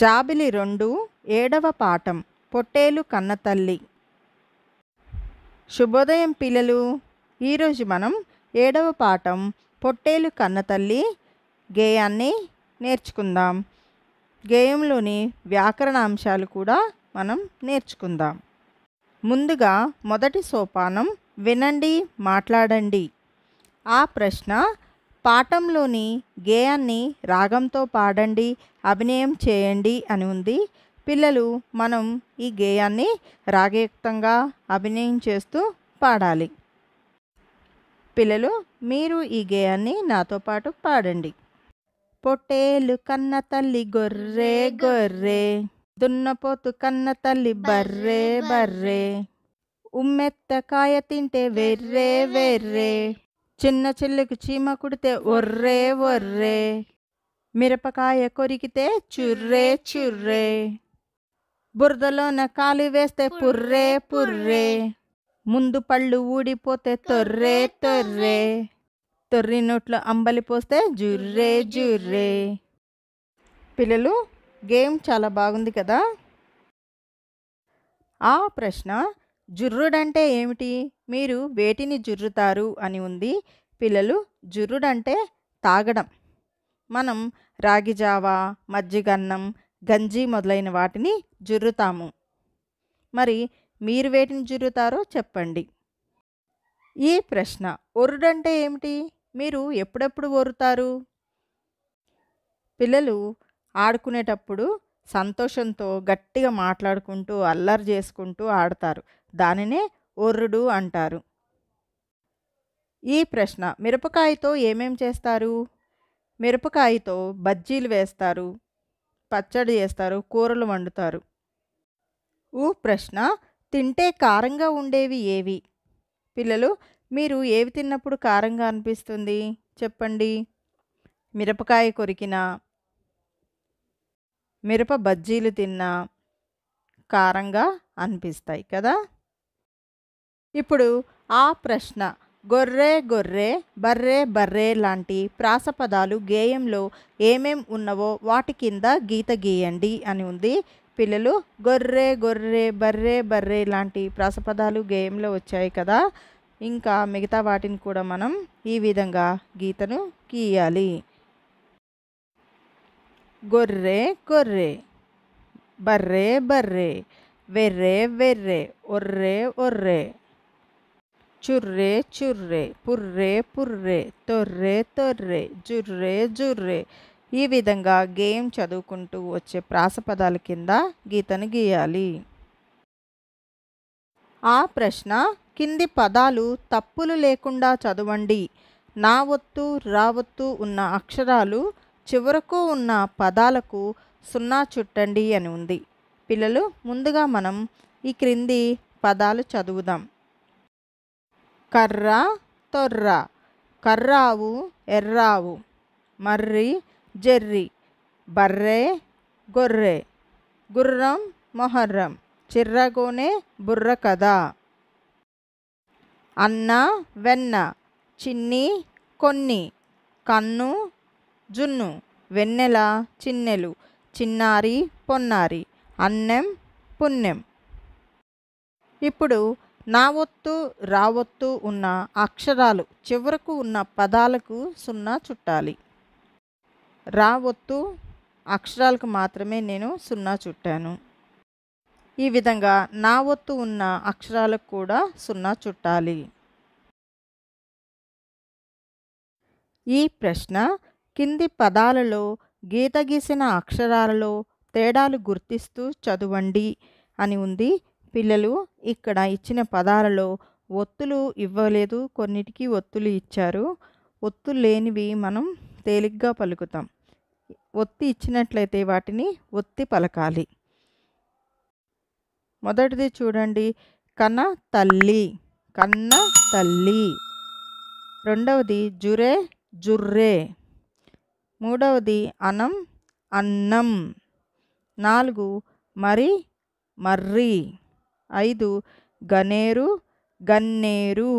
జాబిలి రెండు ఏడవ పాఠం పొట్టేలు కన్నతల్లి శుభోదయం పిల్లలు ఈరోజు మనం ఏడవ పాఠం పొట్టేలు కన్నతల్లి గేయాన్ని నేర్చుకుందాం గేయంలోని వ్యాకరణ అంశాలు కూడా మనం నేర్చుకుందాం ముందుగా మొదటి సోపానం వినండి మాట్లాడండి ఆ ప్రశ్న పాఠంలోని గేయాన్ని రాగంతో పాడండి అభినయం చేయండి అని ఉంది పిల్లలు మనం ఈ గేయాన్ని రాగయుక్తంగా అభినయం చేస్తూ పాడాలి పిల్లలు మీరు ఈ గేయాన్ని నాతో పాటు పాడండి పొట్టేలు కన్న తల్లి గొర్రె గొర్రె దున్నపోతు కన్న తల్లి బర్రే బర్రే ఉమ్మెత్త కాయ తింటే వెర్రే వెర్రే చిన్న చెల్లెకు చీమ కుడితే ఒర్రే ఒర్రే మిరపకాయ కొరికితే చుర్రే చుర్రే బురదలోన కాలు వేస్తే పుర్రే పుర్రే ముందు పళ్ళు ఊడిపోతే తొర్రే తొర్రే తొర్రి నోట్లో అంబలి పోస్తే జుర్రే జుర్రే పిల్లలు గేమ్ చాలా బాగుంది కదా ఆ ప్రశ్న జుర్రుడంటే ఏమిటి మీరు వేటిని జుర్రుతారు అని ఉంది పిల్లలు జుర్రుడంటే తాగడం మనం జావా మజ్జిగన్నం గంజి మొదలైన వాటిని జుర్రుతాము మరి మీరు వేటిని జుర్రుతారో చెప్పండి ఈ ప్రశ్న ఒర్రుడంటే ఏమిటి మీరు ఎప్పుడెప్పుడు ఒరుతారు పిల్లలు ఆడుకునేటప్పుడు సంతోషంతో గట్టిగా మాట్లాడుకుంటూ అల్లరి చేసుకుంటూ ఆడతారు దానినే ఒర్రుడు అంటారు ఈ ప్రశ్న మిరపకాయతో ఏమేం చేస్తారు మిరపకాయతో బజ్జీలు వేస్తారు పచ్చడి చేస్తారు కూరలు వండుతారు ఊ ప్రశ్న తింటే కారంగా ఉండేవి ఏవి పిల్లలు మీరు ఏవి తిన్నప్పుడు కారంగా అనిపిస్తుంది చెప్పండి మిరపకాయ కొరికిన మిరప బజ్జీలు తిన్నా కారంగా అనిపిస్తాయి కదా ఇప్పుడు ఆ ప్రశ్న గొర్రె గొర్రె బర్రె బర్రె లాంటి ప్రాసపదాలు గేయంలో ఏమేం ఉన్నవో వాటి కింద గీత గీయండి అని ఉంది పిల్లలు గొర్రె గొర్రె బర్రె బర్రె లాంటి ప్రాసపదాలు గేయంలో వచ్చాయి కదా ఇంకా మిగతా వాటిని కూడా మనం ఈ విధంగా గీతను గీయాలి గొర్రె గొర్రె బర్రె బర్రె వెర్రే వెర్రె ఒర్రె ఒర్రె చుర్రే చుర్రే పుర్రే పుర్రే తొర్రే తొర్రే జుర్రే జుర్రే ఈ విధంగా గేమ్ చదువుకుంటూ వచ్చే ప్రాసపదాల కింద గీతను గీయాలి ఆ ప్రశ్న కింది పదాలు తప్పులు లేకుండా చదవండి నా ఒత్తు రావత్తు ఉన్న అక్షరాలు చివరకు ఉన్న పదాలకు సున్నా చుట్టండి అని ఉంది పిల్లలు ముందుగా మనం ఈ క్రింది పదాలు చదువుదాం కర్ర తొర్ర కర్రావు ఎర్రావు మర్రి జెర్రి బర్రె గొర్రె గుర్రం మొహర్రం చిర్రగోనే బుర్ర కదా అన్న వెన్న చిన్ని కొన్ని కన్ను జున్ను వెన్నెల చిన్నెలు చిన్నారి పొన్నారి అన్నం పుణ్యం ఇప్పుడు నా ఒత్తు రావొత్తు ఉన్న అక్షరాలు చివరకు ఉన్న పదాలకు సున్నా చుట్టాలి రావొత్తు అక్షరాలకు మాత్రమే నేను సున్నా చుట్టాను ఈ విధంగా నా ఒత్తు ఉన్న అక్షరాలకు కూడా సున్నా చుట్టాలి ఈ ప్రశ్న కింది పదాలలో గీత గీసిన అక్షరాలలో తేడాలు గుర్తిస్తూ చదవండి అని ఉంది పిల్లలు ఇక్కడ ఇచ్చిన పదాలలో ఒత్తులు ఇవ్వలేదు కొన్నిటికి ఒత్తులు ఇచ్చారు ఒత్తులు లేనివి మనం తేలిగ్గా పలుకుతాం ఒత్తి ఇచ్చినట్లయితే వాటిని ఒత్తి పలకాలి మొదటిది చూడండి కన తల్లి కన్న తల్లి రెండవది జురే జుర్రే మూడవది అనం అన్నం నాలుగు మరి మర్రి ఐదు గనేరు గన్నేరు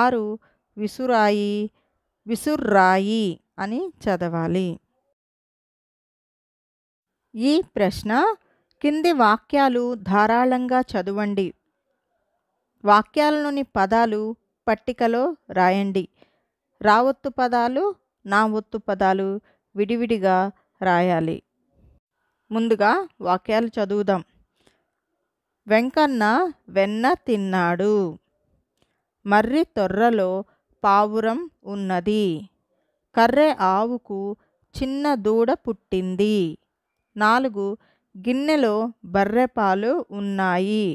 ఆరు విసురాయి విసుర్రాయి అని చదవాలి ఈ ప్రశ్న కింది వాక్యాలు ధారాళంగా చదవండి వాక్యాలలోని పదాలు పట్టికలో రాయండి రావొత్తు పదాలు నా ఒత్తు పదాలు విడివిడిగా రాయాలి ముందుగా వాక్యాలు చదువుదాం వెంకన్న వెన్న తిన్నాడు మర్రి తొర్రలో పావురం ఉన్నది కర్రె ఆవుకు చిన్న దూడ పుట్టింది నాలుగు గిన్నెలో బర్రెపాలు ఉన్నాయి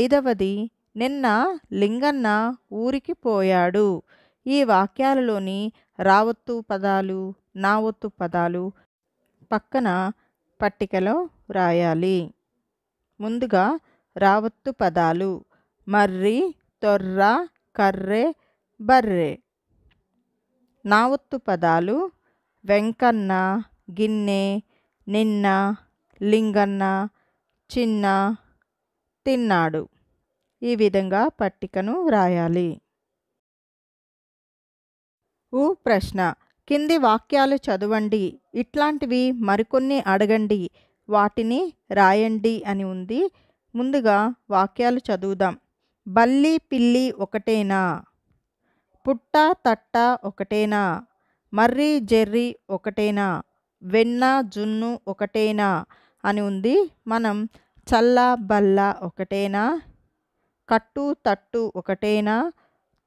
ఐదవది నిన్న లింగన్న ఊరికి పోయాడు ఈ వాక్యాలలోని రావత్తు పదాలు నావత్తు పదాలు పక్కన పట్టికలో రాయాలి ముందుగా రావత్తు పదాలు మర్రి తొర్ర కర్రె బర్రె నావత్తు పదాలు వెంకన్న గిన్నె నిన్న లింగన్న చిన్న తిన్నాడు ఈ విధంగా పట్టికను వ్రాయాలి ఊ ప్రశ్న కింది వాక్యాలు చదవండి ఇట్లాంటివి మరికొన్ని అడగండి వాటిని రాయండి అని ఉంది ముందుగా వాక్యాలు చదువుదాం బల్లి పిల్లి ఒకటేనా పుట్ట తట్ట ఒకటేనా మర్రి జెర్రి ఒకటేనా వెన్న జున్ను ఒకటేనా అని ఉంది మనం చల్ల బల్ల ఒకటేనా కట్టు తట్టు ఒకటేనా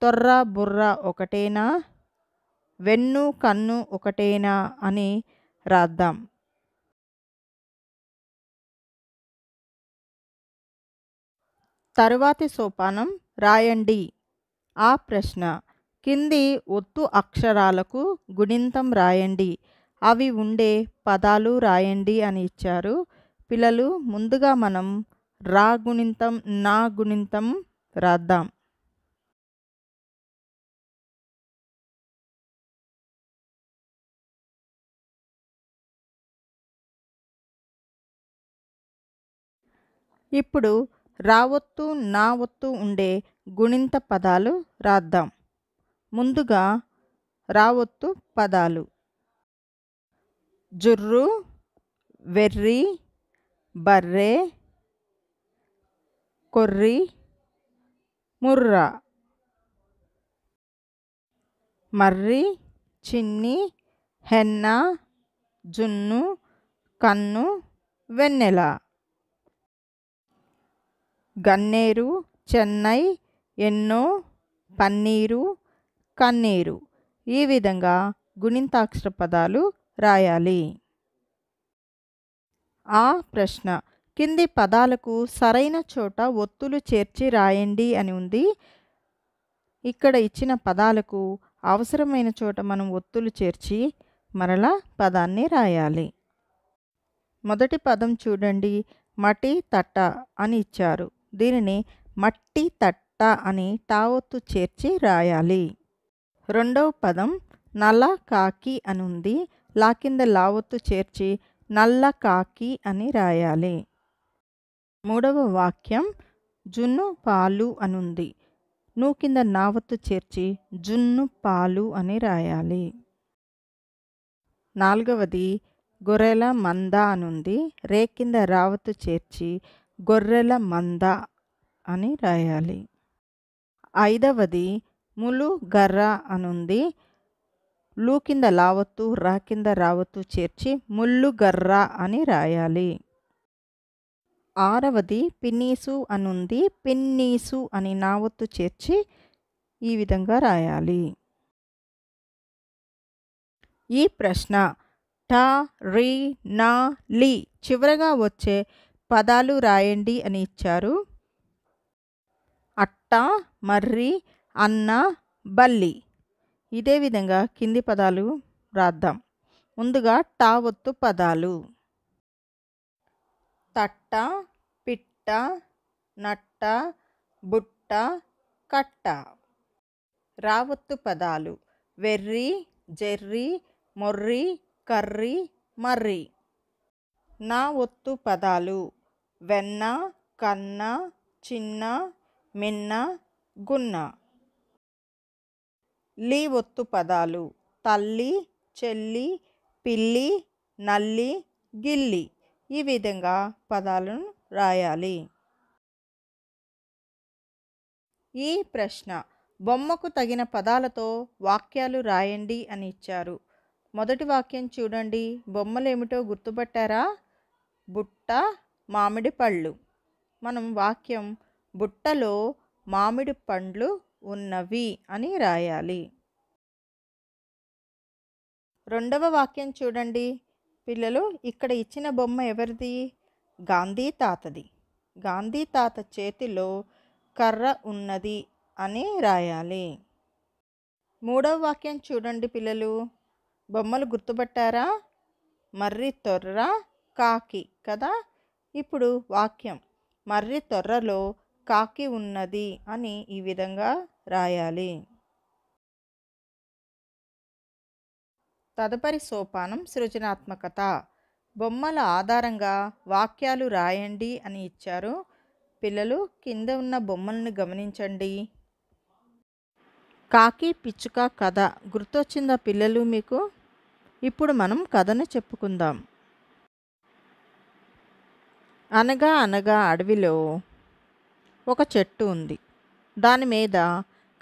తొర్ర బుర్ర ఒకటేనా వెన్ను కన్ను ఒకటేనా అని రాద్దాం తరువాతి సోపానం రాయండి ఆ ప్రశ్న కింది ఒత్తు అక్షరాలకు గుణింతం రాయండి అవి ఉండే పదాలు రాయండి అని ఇచ్చారు పిల్లలు ముందుగా మనం రా గుణింతం నా గుణింతం రాద్దాం ఇప్పుడు రావొత్తు నా ఉండే గుణింత పదాలు రాద్దాం ముందుగా రావొత్తు పదాలు జుర్రు వెర్రి బర్రె కొర్రి ముర్రా మర్రి చిన్ని హెన్న జున్ను కన్ను వెన్నెల గన్నేరు చెన్నై ఎన్నో పన్నీరు కన్నీరు ఈ విధంగా గుణింతాక్షర పదాలు రాయాలి ఆ ప్రశ్న కింది పదాలకు సరైన చోట ఒత్తులు చేర్చి రాయండి అని ఉంది ఇక్కడ ఇచ్చిన పదాలకు అవసరమైన చోట మనం ఒత్తులు చేర్చి మరలా పదాన్ని రాయాలి మొదటి పదం చూడండి మటి తట్ట అని ఇచ్చారు దీనిని మట్టి తట్ట అని తావత్తు చేర్చి రాయాలి రెండవ పదం నల్ల కాకి అనుంది లా కింద లావత్తు చేర్చి నల్ల కాకి అని రాయాలి మూడవ వాక్యం జున్ను పాలు అనుంది నువ్వు కింద నావత్తు చేర్చి జున్ను పాలు అని రాయాలి నాలుగవది గొర్రెల మంద అనుంది రే కింద రావత్తు చేర్చి గొర్రెల మంద అని రాయాలి ఐదవది ములు గర్ర అనుంది లూ కింద లావత్తు రా కింద రావత్తు చేర్చి ముల్లు గర్ర అని రాయాలి ఆరవది పిన్నీసు అనుంది పిన్నీసు అని నావత్తు చేర్చి ఈ విధంగా రాయాలి ఈ ప్రశ్న ట రీ నా లీ చివరగా వచ్చే పదాలు రాయండి అని ఇచ్చారు అట్ట మర్రి అన్న బల్లి ఇదే విధంగా కింది పదాలు రాద్దాం ముందుగా టా ఒత్తు పదాలు తట్ట పిట్ట నట్ట బుట్ట కట్ట రావత్తు పదాలు వెర్రి జెర్రి మొర్రి కర్రి మర్రి నా ఒత్తు పదాలు వెన్న కన్న చిన్న మిన్న గున్న లీ ఒత్తు పదాలు తల్లి చెల్లి పిల్లి నల్లి గిల్లి ఈ విధంగా పదాలను రాయాలి ఈ ప్రశ్న బొమ్మకు తగిన పదాలతో వాక్యాలు రాయండి అని ఇచ్చారు మొదటి వాక్యం చూడండి బొమ్మలేమిటో గుర్తుపట్టారా బుట్ట మామిడి పళ్ళు మనం వాక్యం బుట్టలో మామిడి పండ్లు ఉన్నవి అని రాయాలి రెండవ వాక్యం చూడండి పిల్లలు ఇక్కడ ఇచ్చిన బొమ్మ ఎవరిది గాంధీ తాతది గాంధీ తాత చేతిలో కర్ర ఉన్నది అని రాయాలి మూడవ వాక్యం చూడండి పిల్లలు బొమ్మలు గుర్తుపట్టారా మర్రి తొర్ర కాకి కదా ఇప్పుడు వాక్యం మర్రి తొర్రలో కాకి ఉన్నది అని ఈ విధంగా రాయాలి తదుపరి సోపానం సృజనాత్మకత బొమ్మల ఆధారంగా వాక్యాలు రాయండి అని ఇచ్చారు పిల్లలు కింద ఉన్న బొమ్మలను గమనించండి కాకి పిచ్చుక కథ గుర్తొచ్చిందా పిల్లలు మీకు ఇప్పుడు మనం కథను చెప్పుకుందాం అనగా అనగా అడవిలో ఒక చెట్టు ఉంది దాని మీద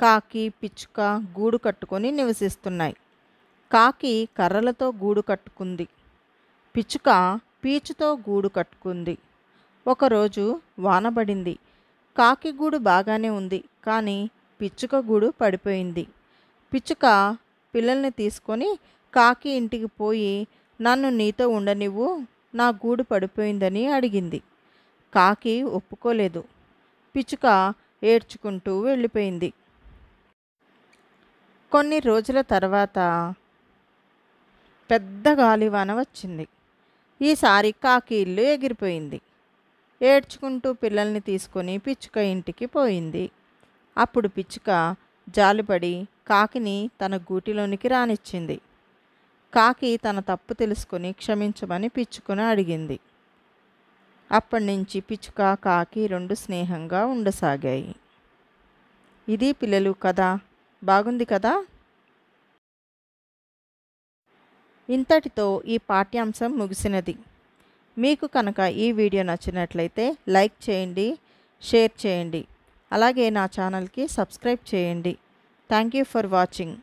కాకి పిచ్చుక గూడు కట్టుకొని నివసిస్తున్నాయి కాకి కర్రలతో గూడు కట్టుకుంది పిచ్చుక పీచుతో గూడు కట్టుకుంది ఒకరోజు వానబడింది కాకి గూడు బాగానే ఉంది కానీ పిచ్చుక గూడు పడిపోయింది పిచ్చుక పిల్లల్ని తీసుకొని కాకి ఇంటికి పోయి నన్ను నీతో ఉండనివ్వు నా గూడు పడిపోయిందని అడిగింది కాకి ఒప్పుకోలేదు పిచ్చుక ఏడ్చుకుంటూ వెళ్ళిపోయింది కొన్ని రోజుల తర్వాత పెద్ద గాలివాన వచ్చింది ఈసారి కాకి ఇల్లు ఎగిరిపోయింది ఏడ్చుకుంటూ పిల్లల్ని తీసుకొని పిచ్చుక ఇంటికి పోయింది అప్పుడు పిచ్చుక జాలిపడి కాకిని తన గూటిలోనికి రానిచ్చింది కాకి తన తప్పు తెలుసుకుని క్షమించమని పిచ్చుకుని అడిగింది అప్పటి నుంచి పిచ్చుక కాకి రెండు స్నేహంగా ఉండసాగాయి ఇది పిల్లలు కథ బాగుంది కదా ఇంతటితో ఈ పాఠ్యాంశం ముగిసినది మీకు కనుక ఈ వీడియో నచ్చినట్లయితే లైక్ చేయండి షేర్ చేయండి అలాగే నా ఛానల్కి సబ్స్క్రైబ్ చేయండి థ్యాంక్ యూ ఫర్ వాచింగ్